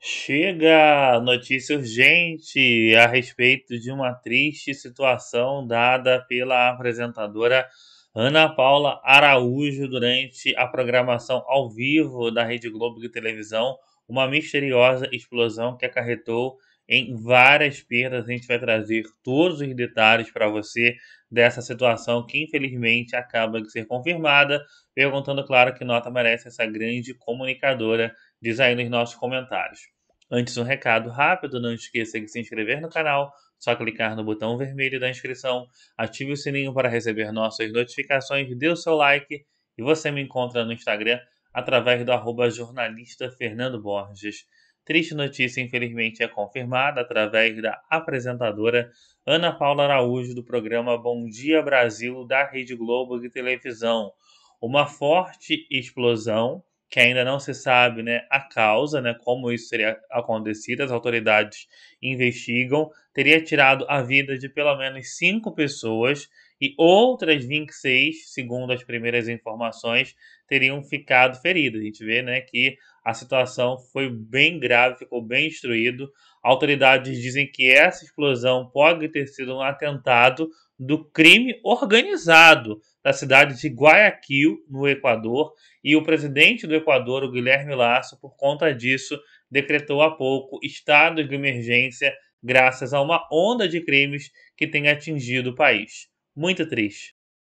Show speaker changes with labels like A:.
A: Chega notícia urgente a respeito de uma triste situação dada pela apresentadora Ana Paula Araújo durante a programação ao vivo da Rede Globo de televisão, uma misteriosa explosão que acarretou em várias perdas. A gente vai trazer todos os detalhes para você dessa situação que infelizmente acaba de ser confirmada, perguntando claro que nota merece essa grande comunicadora Diz aí nos nossos comentários. Antes, um recado rápido: não esqueça de se inscrever no canal, só clicar no botão vermelho da inscrição, ative o sininho para receber nossas notificações, dê o seu like e você me encontra no Instagram através do arroba jornalista Fernando Borges. Triste notícia, infelizmente, é confirmada através da apresentadora Ana Paula Araújo do programa Bom Dia Brasil da Rede Globo de Televisão. Uma forte explosão que ainda não se sabe né, a causa, né, como isso teria acontecido, as autoridades investigam, teria tirado a vida de pelo menos cinco pessoas e outras 26, segundo as primeiras informações, teriam ficado feridas. A gente vê né, que a situação foi bem grave, ficou bem destruído. Autoridades dizem que essa explosão pode ter sido um atentado do crime organizado, da cidade de Guayaquil, no Equador, e o presidente do Equador, o Guilherme Lasso, por conta disso, decretou há pouco estado de emergência graças a uma onda de crimes que tem atingido o país. Muito triste.